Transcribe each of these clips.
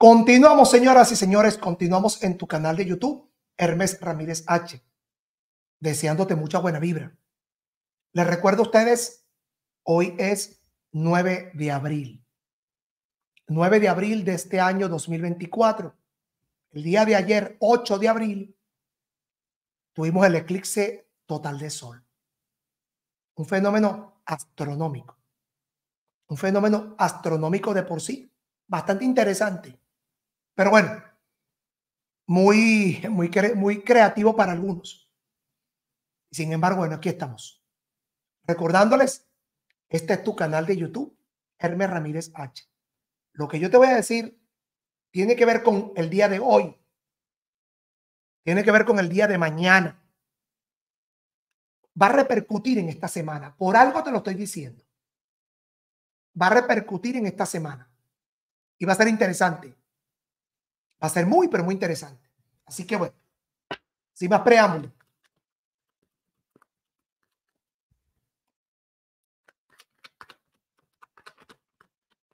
Continuamos, señoras y señores, continuamos en tu canal de YouTube, Hermes Ramírez H. Deseándote mucha buena vibra. Les recuerdo a ustedes, hoy es 9 de abril. 9 de abril de este año 2024. El día de ayer, 8 de abril, tuvimos el eclipse total de sol. Un fenómeno astronómico. Un fenómeno astronómico de por sí, bastante interesante pero bueno, muy, muy, muy creativo para algunos. Sin embargo, bueno, aquí estamos. Recordándoles, este es tu canal de YouTube, Hermes Ramírez H. Lo que yo te voy a decir tiene que ver con el día de hoy. Tiene que ver con el día de mañana. Va a repercutir en esta semana. Por algo te lo estoy diciendo. Va a repercutir en esta semana. Y va a ser interesante. Va a ser muy, pero muy interesante. Así que bueno, sin más preámbulo.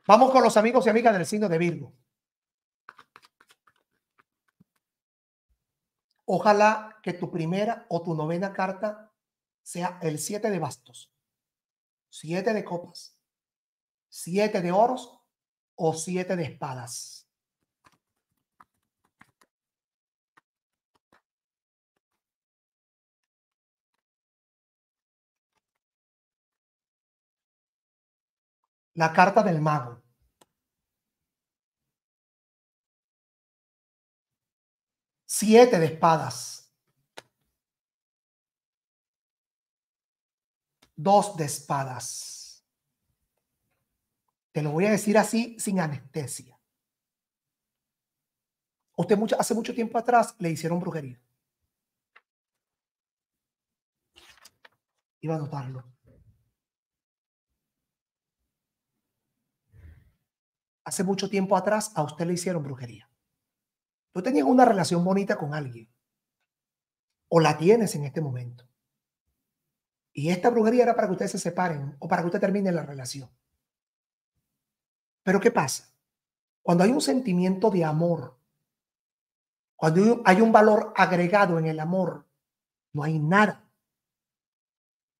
Vamos con los amigos y amigas del signo de Virgo. Ojalá que tu primera o tu novena carta sea el siete de bastos, Siete de copas, Siete de oros o siete de espadas. la carta del mago. Siete de espadas. Dos de espadas. Te lo voy a decir así sin anestesia. Usted hace mucho tiempo atrás le hicieron brujería. Iba a notarlo. hace mucho tiempo atrás a usted le hicieron brujería. Tú tenías una relación bonita con alguien o la tienes en este momento. Y esta brujería era para que ustedes se separen o para que usted termine la relación. Pero ¿qué pasa? Cuando hay un sentimiento de amor, cuando hay un valor agregado en el amor, no hay nada,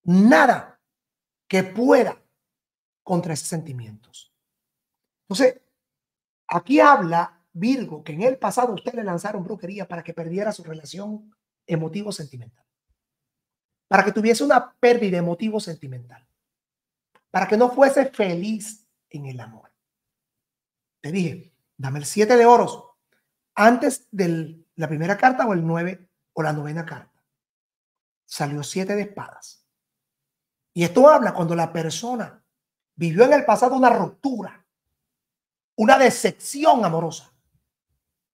nada que pueda contra esos sentimientos. Entonces, aquí habla Virgo que en el pasado usted le lanzaron brujería para que perdiera su relación emotivo-sentimental. Para que tuviese una pérdida emotivo-sentimental. Para que no fuese feliz en el amor. Te dije, dame el siete de oros antes de la primera carta o el nueve o la novena carta. Salió siete de espadas. Y esto habla cuando la persona vivió en el pasado una ruptura una decepción amorosa,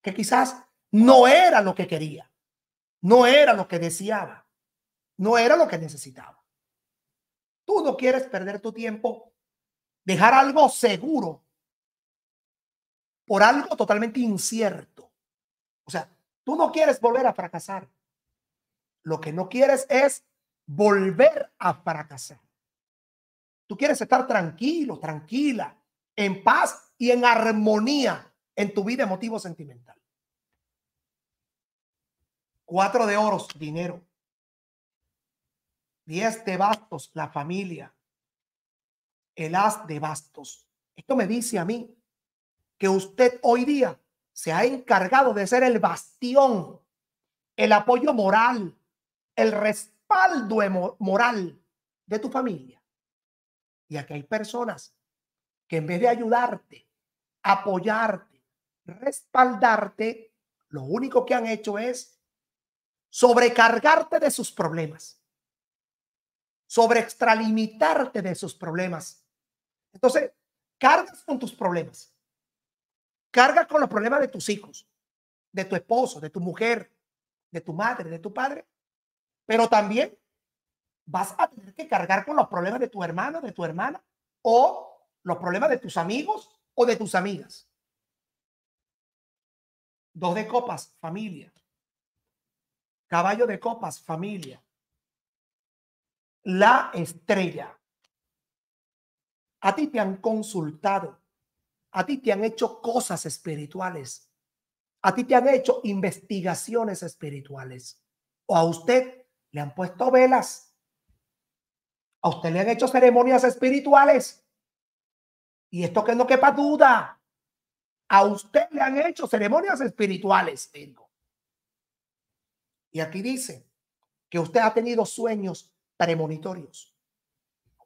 que quizás no era lo que quería, no era lo que deseaba, no era lo que necesitaba. Tú no quieres perder tu tiempo, dejar algo seguro por algo totalmente incierto. O sea, tú no quieres volver a fracasar. Lo que no quieres es volver a fracasar. Tú quieres estar tranquilo, tranquila, en paz y en armonía en tu vida emotivo sentimental. Cuatro de oros, dinero. Diez de bastos, la familia. El as de bastos. Esto me dice a mí que usted hoy día se ha encargado de ser el bastión, el apoyo moral, el respaldo moral de tu familia. Y aquí hay personas que en vez de ayudarte, apoyarte, respaldarte, lo único que han hecho es sobrecargarte de sus problemas, sobreextralimitarte de sus problemas. Entonces, cargas con tus problemas, Carga con los problemas de tus hijos, de tu esposo, de tu mujer, de tu madre, de tu padre, pero también vas a tener que cargar con los problemas de tu hermano, de tu hermana o los problemas de tus amigos o de tus amigas. Dos de copas, familia. Caballo de copas, familia. La estrella. A ti te han consultado. A ti te han hecho cosas espirituales. A ti te han hecho investigaciones espirituales. O a usted le han puesto velas. A usted le han hecho ceremonias espirituales. Y esto que no quepa duda. A usted le han hecho ceremonias espirituales, digo. Y aquí dice que usted ha tenido sueños premonitorios.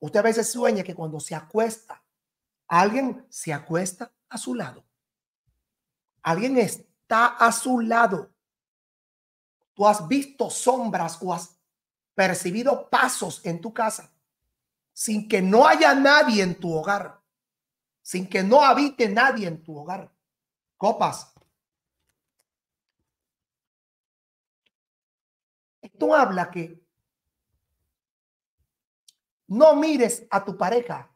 Usted a veces sueña que cuando se acuesta, alguien se acuesta a su lado. Alguien está a su lado. Tú has visto sombras o has percibido pasos en tu casa sin que no haya nadie en tu hogar sin que no habite nadie en tu hogar. Copas. Esto habla que no mires a tu pareja,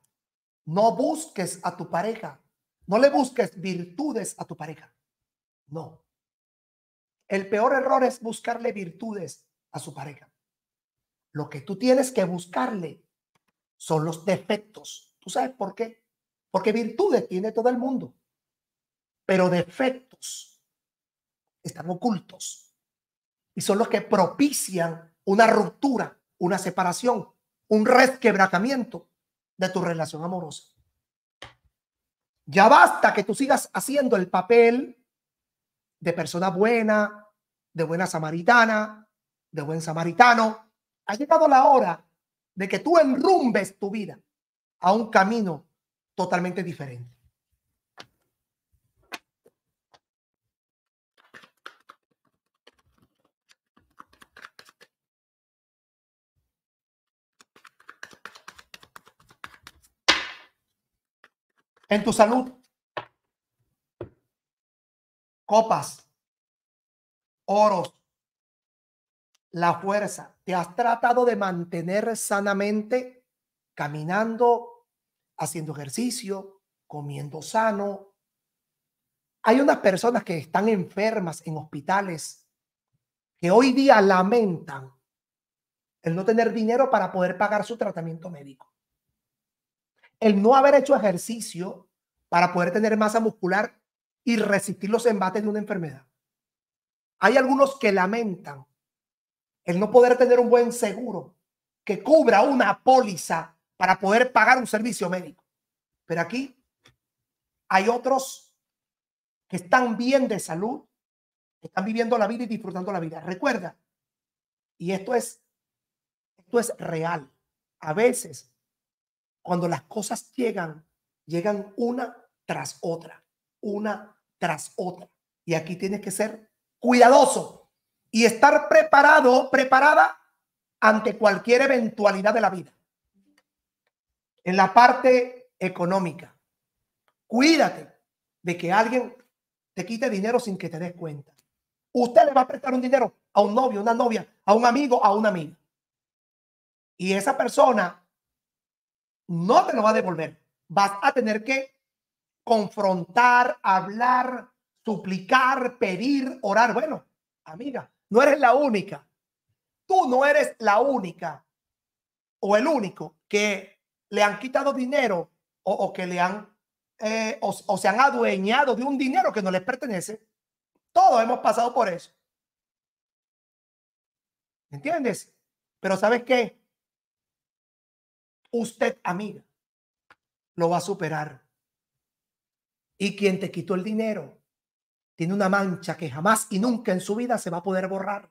no busques a tu pareja, no le busques virtudes a tu pareja. No. El peor error es buscarle virtudes a su pareja. Lo que tú tienes que buscarle son los defectos. ¿Tú sabes por qué? Porque virtudes tiene todo el mundo, pero defectos están ocultos y son los que propician una ruptura, una separación, un resquebracamiento de tu relación amorosa. Ya basta que tú sigas haciendo el papel de persona buena, de buena samaritana, de buen samaritano. Ha llegado la hora de que tú enrumbes tu vida a un camino totalmente diferente. En tu salud, copas, oros, la fuerza, te has tratado de mantener sanamente caminando haciendo ejercicio, comiendo sano. Hay unas personas que están enfermas en hospitales que hoy día lamentan el no tener dinero para poder pagar su tratamiento médico. El no haber hecho ejercicio para poder tener masa muscular y resistir los embates de una enfermedad. Hay algunos que lamentan el no poder tener un buen seguro que cubra una póliza para poder pagar un servicio médico. Pero aquí hay otros que están bien de salud, están viviendo la vida y disfrutando la vida. Recuerda, y esto es, esto es real. A veces, cuando las cosas llegan, llegan una tras otra, una tras otra. Y aquí tienes que ser cuidadoso y estar preparado, preparada ante cualquier eventualidad de la vida en la parte económica. Cuídate de que alguien te quite dinero sin que te des cuenta. Usted le va a prestar un dinero a un novio, una novia, a un amigo, a una amiga. Y esa persona no te lo va a devolver. Vas a tener que confrontar, hablar, suplicar, pedir, orar. Bueno, amiga, no eres la única. Tú no eres la única o el único que le han quitado dinero o, que le han eh, o, se han adueñado de un dinero que no les pertenece. Todos hemos pasado por eso. ¿Entiendes? Pero ¿sabes qué? Usted, amiga, lo va a superar. Y quien te quitó el dinero tiene una mancha que jamás y nunca en su vida se va a poder borrar.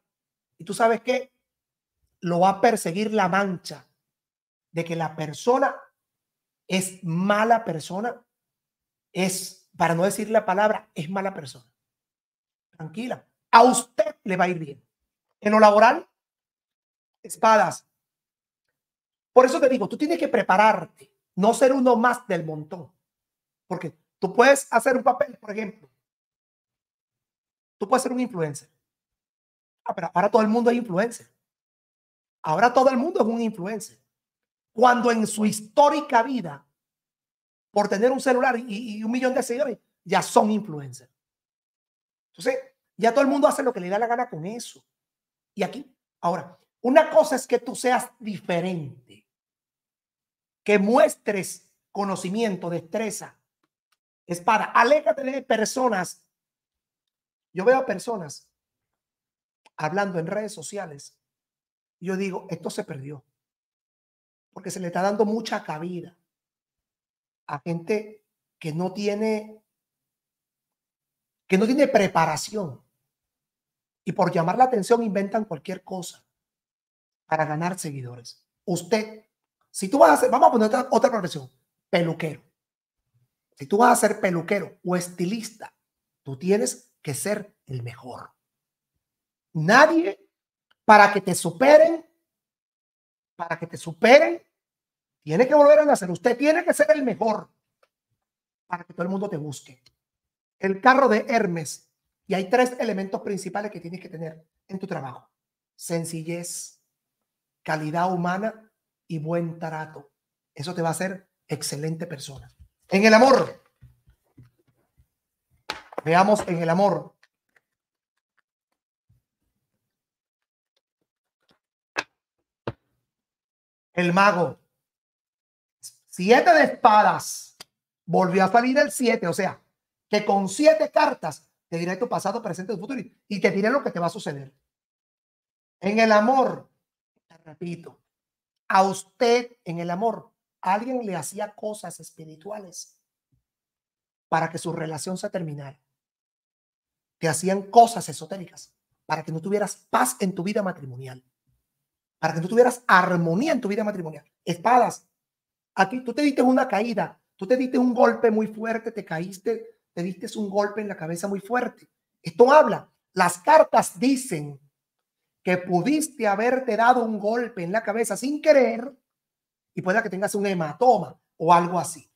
Y tú sabes qué? Lo va a perseguir la mancha de que la persona es mala persona, es, para no decir la palabra, es mala persona. Tranquila, a usted le va a ir bien. En lo laboral, espadas. Por eso te digo, tú tienes que prepararte, no ser uno más del montón. Porque tú puedes hacer un papel, por ejemplo. Tú puedes ser un influencer. Ah, pero ahora todo el mundo es influencer. Ahora todo el mundo es un influencer cuando en su histórica vida, por tener un celular y, un millón de seguidores, ya son influencers. Entonces, ya todo el mundo hace lo que le da la gana con eso. Y aquí, ahora, una cosa es que tú seas diferente, que muestres conocimiento, destreza, espada, aléjate de personas. Yo veo personas hablando en redes sociales. Y yo digo, esto se perdió porque se le está dando mucha cabida a gente que no tiene que no tiene preparación y por llamar la atención inventan cualquier cosa para ganar seguidores. Usted, si tú vas a hacer, vamos a poner otra, otra profesión, peluquero. Si tú vas a ser peluquero o estilista, tú tienes que ser el mejor. Nadie para que te superen, para que te superen, tiene que volver a nacer. Usted tiene que ser el mejor para que todo el mundo te busque. El carro de Hermes. Y hay tres elementos principales que tienes que tener en tu trabajo. Sencillez, calidad humana y buen trato. Eso te va a hacer excelente persona. En el amor. Veamos en el amor. El mago. Siete de espadas. Volvió a salir el siete. O sea, que con siete cartas te diré tu pasado, presente y futuro. Y te diré lo que te va a suceder. En el amor, repito, a usted en el amor, alguien le hacía cosas espirituales para que su relación se terminara. Te hacían cosas esotéricas para que no tuvieras paz en tu vida matrimonial, para que no tuvieras armonía en tu vida matrimonial. Espadas, Aquí tú te diste una caída, tú te diste un golpe muy fuerte, te caíste, te diste un golpe en la cabeza muy fuerte. Esto habla. Las cartas dicen que pudiste haberte dado un golpe en la cabeza sin querer y pueda que tengas un hematoma o algo así.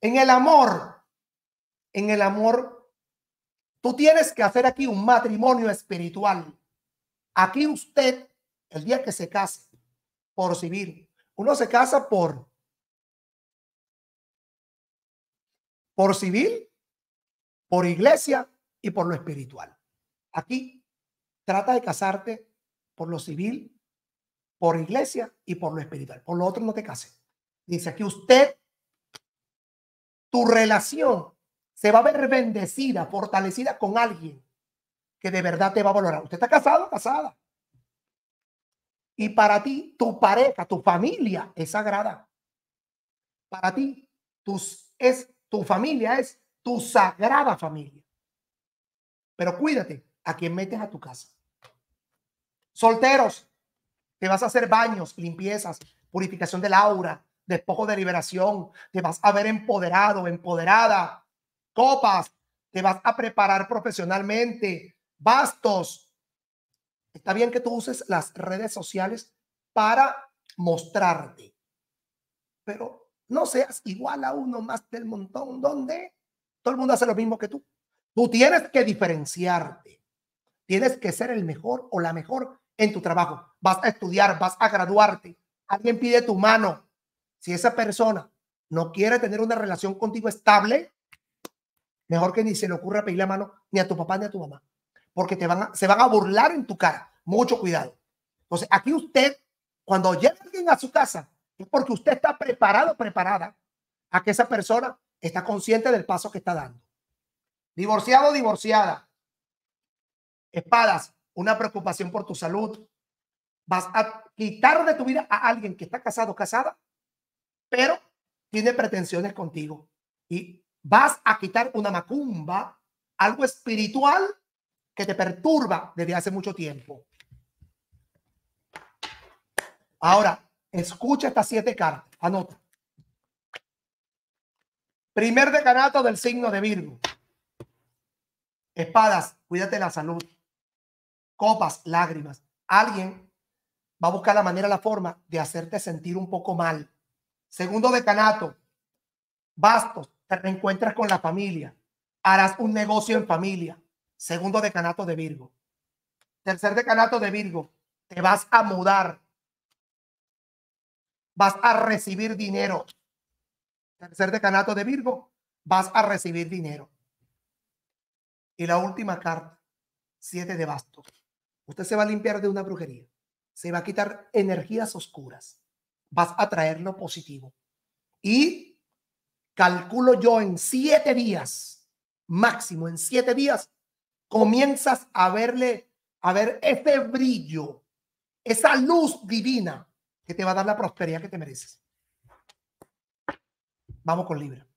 En el amor, en el amor, tú tienes que hacer aquí un matrimonio espiritual. Aquí usted, el día que se case, por civil, uno se casa por, por civil, por iglesia y por lo espiritual. Aquí trata de casarte por lo civil, por iglesia y por lo espiritual. Por lo otro no te cases. Dice aquí usted, tu relación se va a ver bendecida, fortalecida con alguien que de verdad te va a valorar. Usted está casado, casada. Y para ti, tu pareja, tu familia es sagrada. Para ti, tus, es, tu familia es tu sagrada familia. Pero cuídate a quien metes a tu casa. Solteros, te vas a hacer baños, limpiezas, purificación del aura, despojo de liberación, te vas a ver empoderado, empoderada, copas, te vas a preparar profesionalmente, bastos, Está bien que tú uses las redes sociales para mostrarte, pero no seas igual a uno más del montón donde todo el mundo hace lo mismo que tú. Tú tienes que diferenciarte. Tienes que ser el mejor o la mejor en tu trabajo. Vas a estudiar, vas a graduarte. Alguien pide tu mano. Si esa persona no quiere tener una relación contigo estable, mejor que ni se le ocurra pedir la mano ni a tu papá ni a tu mamá porque te van se van a burlar en tu cara. Mucho cuidado. Entonces, aquí usted, cuando llega alguien a su casa, es porque usted está preparado, preparada a que esa persona está consciente del paso que está dando. Divorciado, divorciada. Espadas, una preocupación por tu salud. Vas a quitar de tu vida a alguien que está casado, casada, pero tiene pretensiones contigo. Y vas a quitar una macumba, algo espiritual que te perturba desde hace mucho tiempo. Ahora, escucha estas siete cartas. Anota. Primer decanato del signo de Virgo. Espadas, cuídate la salud. Copas, lágrimas. Alguien va a buscar la manera, la forma de hacerte sentir un poco mal. Segundo decanato, bastos, te reencuentras con la familia, harás un negocio en familia, Segundo decanato de Virgo. Tercer decanato de Virgo. Te vas a mudar. Vas a recibir dinero. Tercer decanato de Virgo. Vas a recibir dinero. Y la última carta. Siete de bastos. Usted se va a limpiar de una brujería. Se va a quitar energías oscuras. Vas a traer lo positivo. Y calculo yo en siete días, máximo en siete días, comienzas a verle, a ver ese brillo, esa luz divina que te va a dar la prosperidad que te mereces. Vamos con Libra.